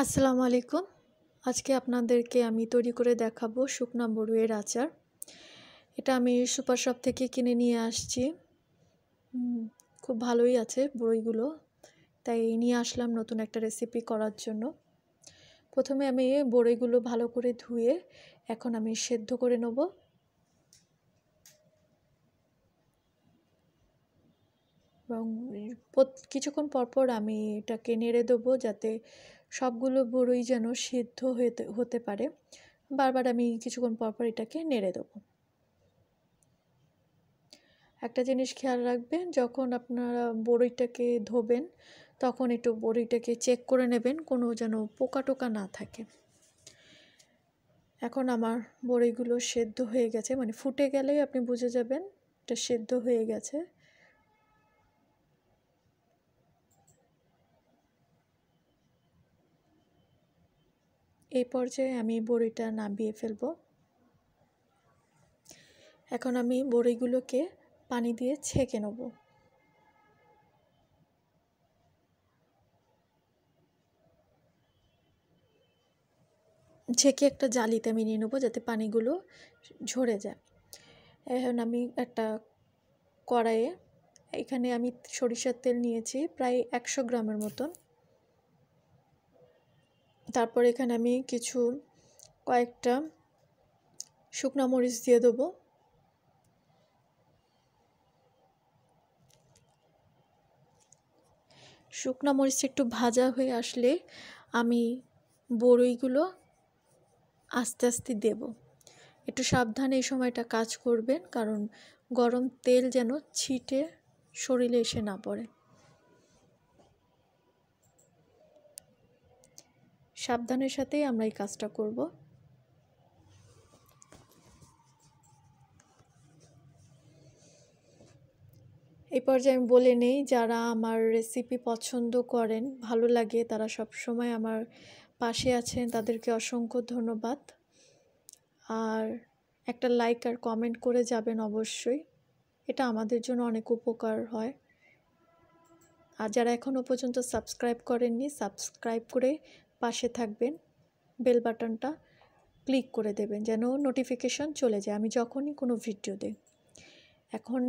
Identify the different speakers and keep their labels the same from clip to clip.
Speaker 1: আসসালামু আলাইকুম আজকে আপনাদেরকে আমি তৈরি করে দেখাবো শুকনা বড়ুয়ের আচার এটা আমি সুপার শপ থেকে কিনে নিয়ে আসছি খুব ভালোই আছে বড়ইগুলো তাই নিয়ে আসলাম নতুন একটা রেসিপি করার জন্য প্রথমে আমি বড়ইগুলো ভালো করে ধুয়ে এখন আমি সেদ্ধ করে নেব এবং কিছুক্ষণ পরপর আমি এটাকে নেড়ে দেবো যাতে সবগুলো বড়ই যেন সিদ্ধ হতে হতে পারে বারবার আমি কিছুক্ষণ পরপর এটাকে নেড়ে দেবো একটা জিনিস খেয়াল রাখবেন যখন আপনারা বড়িটাকে ধোবেন তখন একটু বড়িটাকে চেক করে নেবেন কোনো যেন পোকা টোকা না থাকে এখন আমার বড়িগুলো সেদ্ধ হয়ে গেছে মানে ফুটে গেলেই আপনি বুঝে যাবেন এটা সেদ্ধ হয়ে গেছে এই পর্যায়ে আমি বড়িটা নামিয়ে ফেলব এখন আমি বড়িগুলোকে পানি দিয়ে ছেঁকে নেব ছেঁকে একটা জালিতে আমি নিয়ে নেবো যাতে পানিগুলো ঝরে যায় এখন আমি একটা কড়াইয়ে এখানে আমি সরিষার তেল নিয়েছি প্রায় একশো গ্রামের মতন তারপর এখানে আমি কিছু কয়েকটা শুকনা মরিচ দিয়ে দেবো শুকনা মরিচ একটু ভাজা হয়ে আসলে আমি বড়ইগুলো আস্তে আস্তে দেব একটু সাবধানে এই সময়টা কাজ করবেন কারণ গরম তেল যেন ছিটে শরীরে এসে না পড়ে সাবধানের সাথেই আমরা এই কাজটা করব এই পর্যায়ে আমি বলে নেই যারা আমার রেসিপি পছন্দ করেন ভালো লাগে তারা সব সময় আমার পাশে আছেন তাদেরকে অসংখ্য ধন্যবাদ আর একটা লাইক আর কমেন্ট করে যাবেন অবশ্যই এটা আমাদের জন্য অনেক উপকার হয় আর যারা এখনও পর্যন্ত সাবস্ক্রাইব করেননি সাবস্ক্রাইব করে পাশে থাকবেন বেল বাটনটা ক্লিক করে দেবেন যেন নোটিফিকেশন চলে যায় আমি যখনই কোনো ভিডিও দিই এখন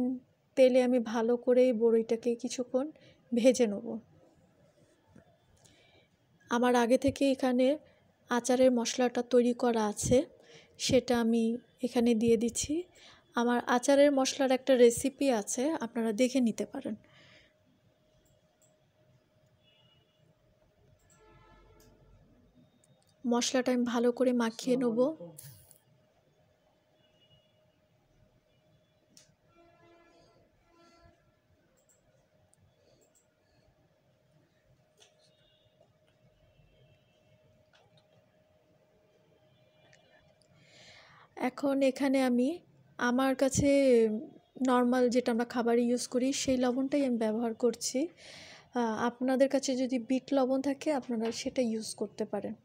Speaker 1: তেলে আমি ভালো করে বড়িটাকে কিছুক্ষণ ভেজে নেব আমার আগে থেকে এখানে আচারের মশলাটা তৈরি করা আছে সেটা আমি এখানে দিয়ে দিচ্ছি আমার আচারের মশলার একটা রেসিপি আছে আপনারা দেখে নিতে পারেন মশলাটা আমি ভালো করে মাখিয়ে নেব এখন এখানে আমি আমার কাছে নর্মাল যেটা আমরা খাবারে ইউজ করি সেই লবণটাই আমি ব্যবহার করছি আপনাদের কাছে যদি বিট লবণ থাকে আপনারা সেটা ইউজ করতে পারেন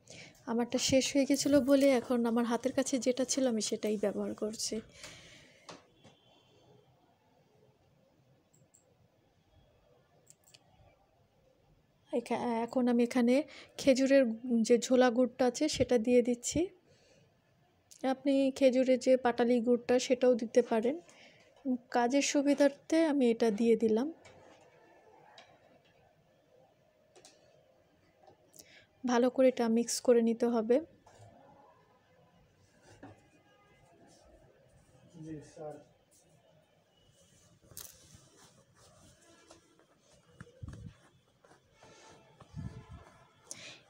Speaker 1: আমারটা শেষ হয়ে গেছিলো বলে এখন আমার হাতের কাছে যেটা ছিল আমি সেটাই ব্যবহার করছি এখন আমি এখানে খেজুরের যে ঝোলা গুড়টা আছে সেটা দিয়ে দিচ্ছি আপনি খেজুরের যে পাটালি গুড়টা সেটাও দিতে পারেন কাজের সুবিধার্থে আমি এটা দিয়ে দিলাম ভালো করে এটা মিক্স করে নিতে হবে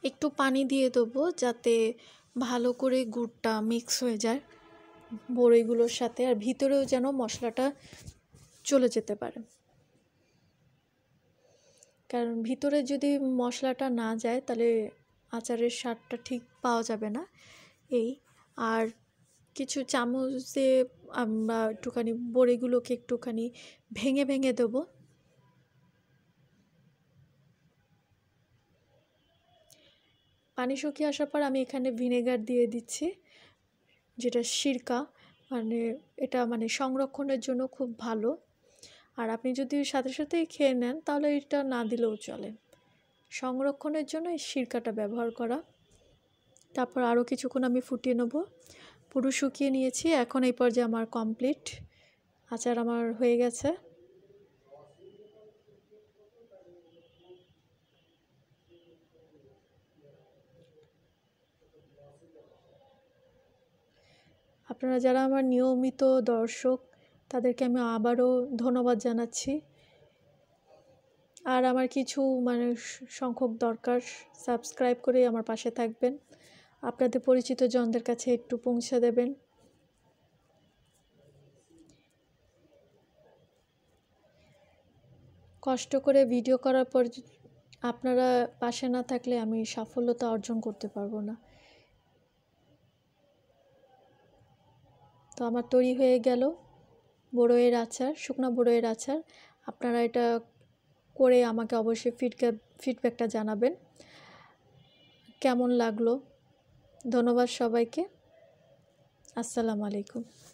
Speaker 1: একটু পানি দিয়ে দেবো যাতে ভালো করে গুড়টা মিক্স হয়ে যায় বড়ইগুলোর সাথে আর ভিতরেও যেন মশলাটা চলে যেতে পারে কারণ ভিতরে যদি মশলাটা না যায় তাহলে আচারের স্বাদটা ঠিক পাওয়া যাবে না এই আর কিছু চামচে আমরা একটুখানি বড়িগুলোকে একটুখানি ভেঙে ভেঙে দেবো পানি শুকিয়ে আসার পর আমি এখানে ভিনেগার দিয়ে দিচ্ছি যেটা সিরকা মানে এটা মানে সংরক্ষণের জন্য খুব ভালো আর আপনি যদি সাথে সাথেই খেয়ে নেন তাহলে এটা না দিলেও চলে সংরক্ষণের জন্য এই সিরকাটা ব্যবহার করা তারপর আরও কিছুক্ষণ আমি ফুটিয়ে নেব পুরো শুকিয়ে নিয়েছি এখন এই পর্যায়ে আমার কমপ্লিট আচার আমার হয়ে গেছে আপনারা যারা আমার নিয়মিত দর্শক তাদেরকে আমি আবারও ধন্যবাদ জানাচ্ছি আর আমার কিছু মানে সংখ্যক দরকার সাবস্ক্রাইব করে আমার পাশে থাকবেন আপনাদের পরিচিত জনদের কাছে একটু পৌঁছে দেবেন কষ্ট করে ভিডিও করার পর আপনারা পাশে না থাকলে আমি সাফল্যতা অর্জন করতে পারবো না তো আমার তৈরি হয়ে গেল বড়োয়ের আচার শুকনা বড়োয়ের আচার আপনারা এটা করে আমাকে অবশ্যই ফিডব্যাক ফিডব্যাকটা জানাবেন কেমন লাগলো ধন্যবাদ সবাইকে আসসালামু আলাইকুম